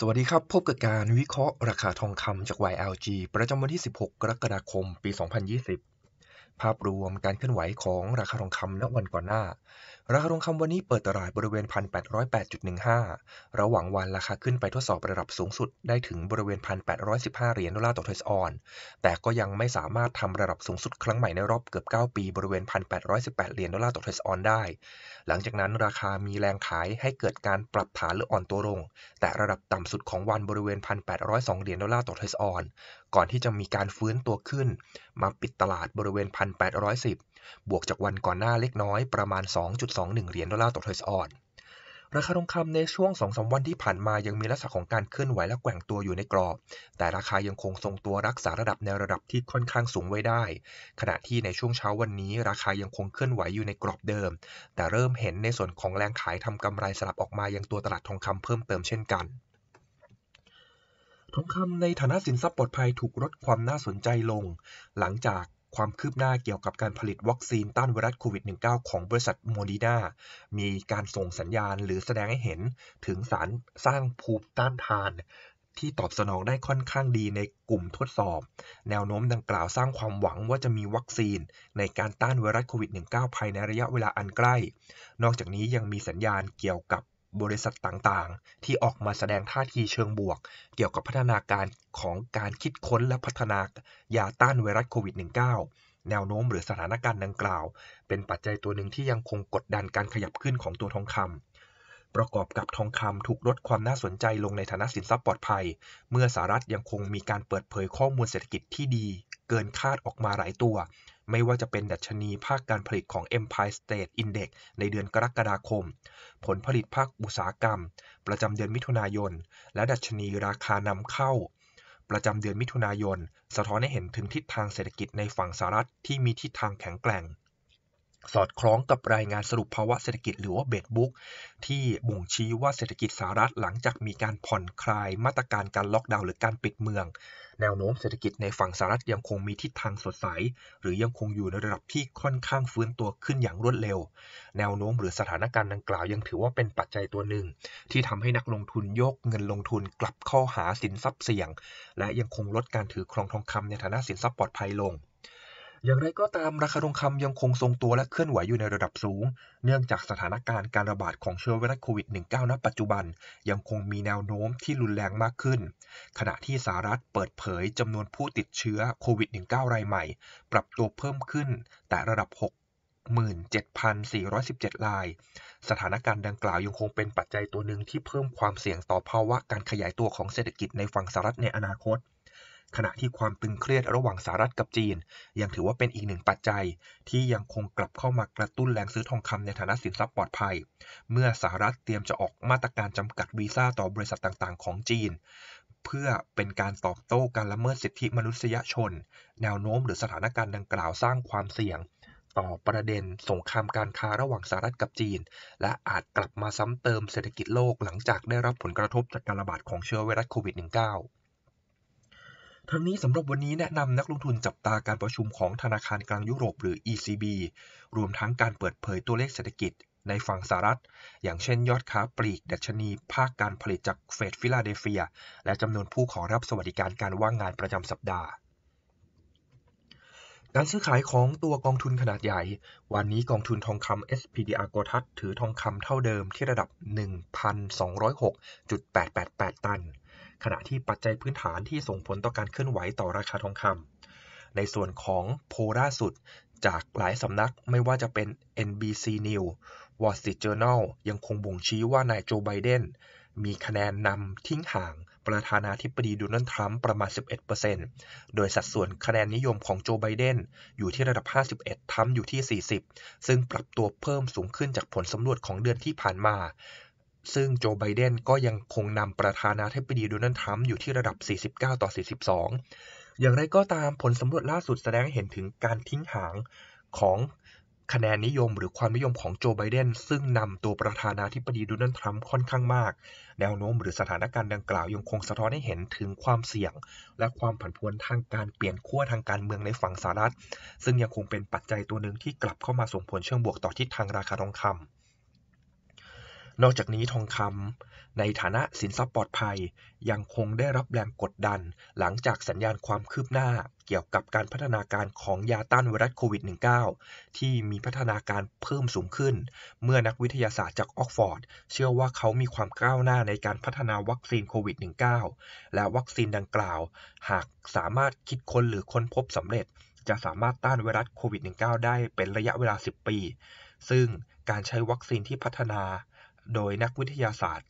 สวัสดีครับ พบกับการวิเคราะห์ราคาทองคำจาก YLG ประจำวันที่ 16 กรกฎาคมปี 2020 ภาพรวมการเคลื่อนไหวของราคาทองคำณวันก่อนหน้าราคาทองคำวันนี้เปิดตลาดบริเวณ 1,808.15 ระหว่างวันราคาขึ้นไปทดสอบระดับสูงสุดได้ถึงบริเวณ 1,815 เหรียญดอลลาร์ต่อทสออน แต่ก็ยังไม่สามารถทำระดับสูงสุดครั้งใหม่ในรอบเกือบ9 ปีบริเวณ 1,818 เหรียญดอลลาร์ต่อทสออนได้ หลังจากนั้นราคามีแรงขายให้เกิดการปรับฐานหรืออ่อนตัวลง แต่ระดับต่ำสุดของวันบริเวณ 1,802 เหรียญดอลลาร์ต่อทสออน ก่อนที่จะมีการฟื้นตัวขึ้นมาปิดตลาดบริเวณ 1,810บวกจากวันก่อนหน้าเล็กน้อย ประมาณ 2.21 เหรียญดอลลาร์ต่อเทสออน ราคาทองคำในช่วง 2-3 วันที่ผ่านมายังมีลักษณะของการเคลื่อนไหวและแกว่งตัวอยู่ในกรอบ แต่ราคายังคงทรงตัวรักษาระดับในระดับที่ค่อนข้างสูงไว้ได้ ขณะที่ในช่วงเช้าวันนี้ ราคายังคงเคลื่อนไหวอยู่ในกรอบเดิม แต่เริ่มเห็นในส่วนของแรงขายทำกำไรสลับออกมายังตัวตลาดทองคำเพิ่มเติมเช่นกัน ทองคำในฐานะสินทรัพย์ปลอดภัยถูกลดความน่าสนใจลง หลังจากความคืบหน้าเกี่ยวกับการผลิตวัคซีนต้านไวรัสโควิด -19 ของบริษัทโมดีนามีการส่งสัญญาณหรือแสดงให้เห็นถึงสารสร้างภูมิต้านทาน ที่ตอบสนองได้ค่อนข้างดีในกลุ่มทดสอบ แนวโน้มดังกล่าวสร้างความหวังว่าจะมีวัคซีน ในการต้านไวรัสโควิด -19 ภายในระยะเวลาอันใกล้ นอกจากนี้ยังมีสัญญาณเกี่ยวกับบริษัทต่างๆ ที่ออกมาแสดงท่าทีเชิงบวก เกี่ยวกับพัฒนาการของการคิดค้นและพัฒนายาต้านไวรัสโควิด -19 แนวโน้มหรือสถานการณ์ดังกล่าว เป็นปัจจัยตัวหนึ่งที่ยังคงกดดันการขยับขึ้นของตัวทองคำประกอบกับทองคำถูกลดความน่าสนใจลงในฐานะสินทรัพย์ปลอดภัย เมื่อสหรัฐยังคงมีการเปิดเผยข้อมูลเศรษฐกิจที่ดี เกินคาดออกมาหลายตัวไม่ว่าจะเป็นดัชนีภาคการผลิตของ Empire State Index ในเดือนกรกฎาคม ผลผลิตภาคอุตสาหกรรม ประจำเดือนมิถุนายน และดัชนีราคานำเข้า ประจำเดือนมิถุนายน สะท้อนให้เห็นถึงทิศทางเศรษฐกิจในฝั่งสหรัฐ ที่มีทิศทางแข็งแกร่งสอดคล้องกับรายงานสรุปภาวะเศรษฐกิจ หรือว่าเบดบุ๊กที่บ่งชี้ว่าเศรษฐกิจสหรัฐหลังจากมีการผ่อนคลายมาตรการการล็อกดาวน์หรือการปิดเมือง แนวโน้มเศรษฐกิจในฝั่งสหรัฐยังคงมีทิศทางสดใสหรือยังคงอยู่ในระดับที่ค่อนข้างฟื้นตัวขึ้นอย่างรวดเร็ว แนวโน้มหรือสถานการณ์ดังกล่าวยังถือว่าเป็นปัจจัยตัวหนึ่ง ที่ทำให้นักลงทุนยกเงินลงทุนกลับเข้าหาสินทรัพย์เสี่ยง และยังคงลดการถือครองทองคำในฐานะสินทรัพย์ปลอดภัยลงอย่างไรก็ตามราคาทองคำยังคงทรงตัวและเคลื่อนไหวอยู่ในระดับสูงเนื่องจากสถานการณ์การระบาดของเชื้อไวรัสโควิด -19 ณ ปัจจุบันยังคงมีแนวโน้มที่รุนแรงมากขึ้นขณะที่สหรัฐเปิดเผยจำนวนผู้ติดเชื้อโควิด -19 รายใหม่ ปรับตัวเพิ่มขึ้นแต่ระดับ 6 17,417 ราย สถานการณ์ดังกล่าวยังคงเป็นปัจจัยตัวหนึ่งที่เพิ่มความเสี่ยงต่อภาวะ การขยายตัวของเศรษฐกิจในฝั่งสหรัฐในอนาคตขณะที่ความตึงเครียดระหว่างสหรัฐกับจีนยังถือว่าเป็นอีกหนึ่งปัจจัยที่ยังคงกลับเข้ามากระตุ้นแรงซื้อทองคำในฐานะสินทรัพย์ปลอดภัย เมื่อสหรัฐเตรียมจะออกมาตรการจำกัดวีซ่าต่อบริษัทต่างๆของจีน เพื่อเป็นการตอบโต้การละเมิดสิทธิมนุษยชน แนวโน้มหรือสถานการณ์ดังกล่าวสร้างความเสี่ยงต่อประเด็นสงครามการค้าระหว่างสหรัฐกับจีนและอาจกลับมาซ้ำเติมเศรษฐกิจโลกหลังจากได้รับผลกระทบจากการระบาดของเชื้อไวรัสโควิด -19 ทั้งนี้สำหรับวันนี้แนะนำนักลงทุนจับตาการประชุมของธนาคารกลางยุโรป หรือ ECB รวมทั้งการเปิดเผยตัวเลขเศรษฐกิจในฝั่งสหรัฐอย่างเช่นยอดค้าปลีก ดัชนี ภาคการผลิตจากเฟดฟิลาเดลเฟีย และจำนวนผู้ขอรับสวัสดิการการว่างงานประจำสัปดาห์ การซื้อขายของตัวกองทุนขนาดใหญ่ วันนี้กองทุนทองคำ SPDR โกทัศถือทองคำเท่าเดิมที่ระดับ 1,206.888 ตันขณะที่ปัจจัยพื้นฐานที่ส่งผลต่อการเคลื่อนไหวต่อราคาทองคำ ในส่วนของโพล่าสุด จากหลายสำนักไม่ว่าจะเป็น NBC News Wall Street Journal ยังคงบ่งชี้ว่านายโจ ไบเดนมีคะแนนนำทิ้งห่างประธานาธิบดีโดนัลด์ ทรัมป์ประมาณ 11%โดยสัดส่วนคะแนนนิยมของโจ ไบเดนอยู่ที่ระดับ 51 ทรัมป์อยู่ที่ 40 ซึ่งปรับตัวเพิ่มสูงขึ้นจากผลสำรวจของเดือนที่ผ่านมาซึ่งโจไบเดนก็ยังคงนำประธานาธิบดีโดนัลด์ทรัมป์อยู่ที่ระดับ 49 ต่อ 42 อย่างไรก็ตามผลสำรวจล่าสุดแสดงให้เห็นถึงการทิ้งห่างของคะแนนนิยมหรือความนิยมของ โจไบเดนซึ่งนำตัวประธานาธิบดีโดนัลด์ทรัมป์ค่อนข้างมาก แนวโน้มหรือสถานการณ์ดังกล่าว ยังคงสะท้อนให้เห็นถึงความเสี่ยง และความผันผวนทางการเปลี่ยนขั้วทางการเมืองในฝั่งสหรัฐซึ่งยังคงเป็นปัจจัยตัวหนึ่งที่กลับเข้ามาส่งผลเชิงบวกต่อทิศทางราคาทองคำนอกจากนี้ทองคำ ในฐานะสินทรัพย์ปลอดภัย ยังคงได้รับแรงกดดันหลังจากสัญญาณความคืบหน้าเกี่ยวกับการพัฒนาการของยาต้านไวรัสโควิด -19 ที่มีพัฒนาการเพิ่มสูงขึ้น เมื่อนักวิทยาศาสตร์จากออกฟอร์ดเชื่อว่าเขามีความก้าวหน้าในการพัฒนาวัคซีนโควิด -19 และวัคซีนดังกล่าว หากสามารถคิดค้นหรือค้นพบสำเร็จจะสามารถต้านไวรัสโควิด -19 ได้เป็นระยะเวลา 10 ปี ซึ่งการใช้วัคซีนที่พัฒนาโดยนักวิทยาศาสตร์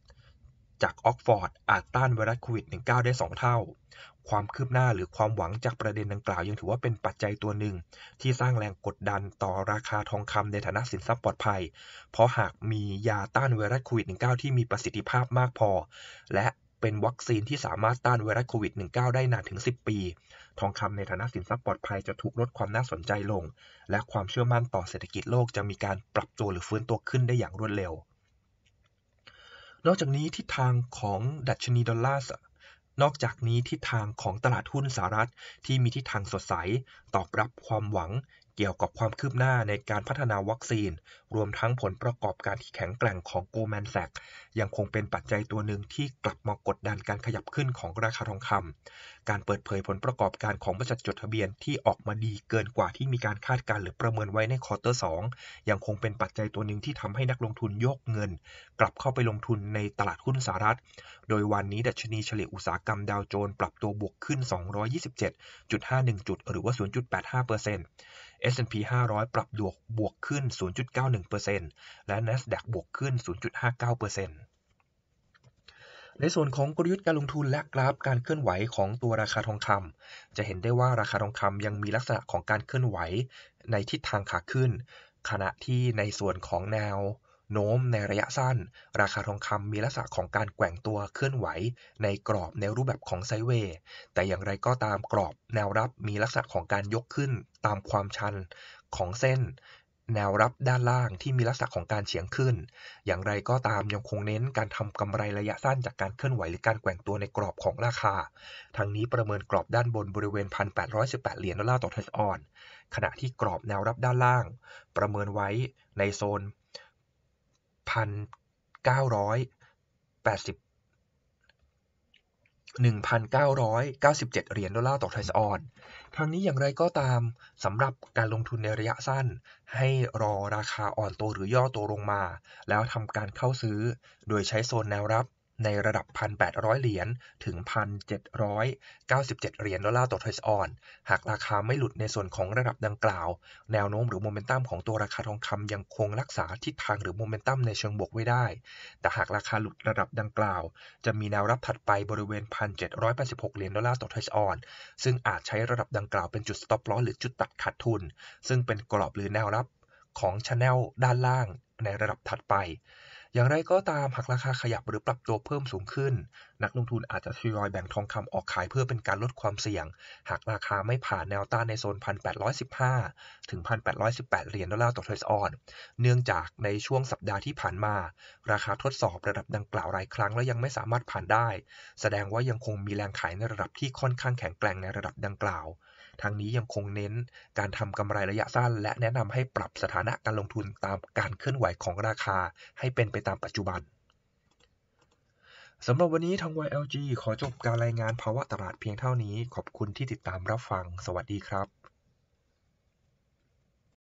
จากออกฟอร์ดอาจต้านไวรัสโควิด -19 ได้2เท่า ความคืบหน้าหรือความหวังจากประเด็นดังกล่าว ยังถือว่าเป็นปัจจัยตัวหนึ่ง ที่สร้างแรงกดดันต่อราคาทองคำในฐานะสินทรัพย์ปลอดภัย เพราะหากมียาต้านไวรัสโควิด -19 ที่มีประสิทธิภาพมากพอ และเป็นวัคซีนที่สามารถต้านไวรัสโควิด -19 ได้นานถึง 10 ปี ทองคำในฐานะสินทรัพย์ปลอดภัยจะถูกลดความน่าสนใจลง และความเชื่อมั่นต่อเศรษฐกิจโลก จะมีการปรับตัวหรือฟื้นตัวขึ้นได้อย่างรวดเร็วนอกจากนี้ทิศทางของดัชนีดอลลาร์ นอกจากนี้ทิศทางของตลาดหุ้นสหรัฐ ที่มีทิศทางสดใสตอบรับความหวังเกี่ยวกับความคืบหน้าในการพัฒนาวัคซีน รวมทั้งผลประกอบการที่แข็งแกร่งของโกลแมนแซกยังคงเป็นปัจจัยตัวหนึ่งที่กลับมากดดันการขยับขึ้นของราคาทองคำ การเปิดเผยผลประกอบการของบริษัทจดทะเบียนที่ออกมาดีเกินกว่าที่มีการคาดการหรือประเมินไว้ในคอร์เตอร์ 2 ยังคงเป็นปัจจัยตัวหนึ่งที่ทำให้นักลงทุนยกเงิน กลับเข้าไปลงทุนในตลาดหุ้นสหรัฐ โดยวันนี้ดัชนีเฉลี่ยอุตสาหกรรมดาวโจนส์ปรับตัวบวกขึ้น 227.51 จุด หรือว่า 0.85%เปอร์เซ็นต์ S&P 500 ปรับบวกบวกขึ้น 0.91%และ NASDAQ บวกขึ้น 0.59%ในส่วนของกลยุทธ์การลงทุนและกราฟการเคลื่อนไหวของตัวราคาทองคำ จะเห็นได้ว่าราคาทองคำยังมีลักษณะของการเคลื่อนไหวในทิศทางขาขึ้น ขณะที่ในส่วนของแนวโน้มในระยะสั้น ราคาทองคำมีลักษณะของการแกว่งตัวเคลื่อนไหว ในกรอบในรูปแบบของไซเวย์แต่อย่างไรก็ตามกรอบแนวรับมีลักษณะของการยกขึ้นตามความชันของเส้น แนวรับด้านล่างที่มีลักษณะของการเฉียงขึ้น อย่างไรก็ตามยังคงเน้นการทำกำไรระยะสั้นจากการเคลื่อนไหวหรือการแกว่งตัวในกรอบของราคา ทั้งนี้ประเมินกรอบด้านบนบริเวณ 1,818เหรียญดอลลาร์ต่อทัชออนขณะที่กรอบแนวรับด้านล่าง ประเมินไว้ในโซนพันเก้าร้อยแปดสิบ1,997 เหรียญดอลลาร์ต่อไทส์สออนทั้งนี้อย่างไรก็ตามสำหรับการลงทุนในระยะสั้น ให้รอราคาอ่อนตัวหรือย่อตัวลงมา แล้วทำการเข้าซื้อโดยใช้โซนแนวรับในระดับ 1,800 เหรียญถึง 1,797 เหรียญดอลลาร์ต่อทอยส์ออน หากราคาไม่หลุดในส่วนของระดับดังกล่าว แนวโน้มหรือโมเมนตัมของตัวราคาทองคำยังคงรักษาทิศทางหรือโมเมนตัมในเชิงบวกไว้ได้ แต่หากราคาหลุดระดับดังกล่าว จะมีแนวรับถัดไปบริเวณ 1,786 เหรียญดอลลาร์ต่อทอยส์ออนซึ่งอาจใช้ระดับดังกล่าวเป็นจุดสต็อปลอสหรือจุดตัดขาดทุน ซึ่งเป็นกรอบหรือแนวรับของชแนลด้านล่างในระดับถัดไปอย่างไรก็ตามหากราคาขยับหรือปรับตัวเพิ่มสูงขึ้น นักลงทุนอาจจะทยอยแบ่งทองคำออกขายเพื่อเป็นการลดความเสี่ยงหากราคาไม่ผ่านแนวต้านในโซน1,815ถึง1,818 เหรียญดอลลาร์ต่อทรซออนเนื่องจากในช่วงสัปดาห์ที่ผ่านมา ราคาทดสอบระดับดังกล่าวหลายครั้งและยังไม่สามารถผ่านได้ แสดงว่ายังคงมีแรงขายในระดับที่ค่อนข้างแข็งแกร่งในระดับดังกล่าวทางนี้ยังคงเน้นการทำกำไรระยะสั้น และแนะนำให้ปรับสถานะการลงทุนตามการเคลื่อนไหวของราคาให้เป็นไปตามปัจจุบันสำหรับวันนี้ทาง YLG ขอจบการรายงานภาวะตลาดเพียงเท่านี้ ขอบคุณที่ติดตามรับฟัง สวัสดีครับ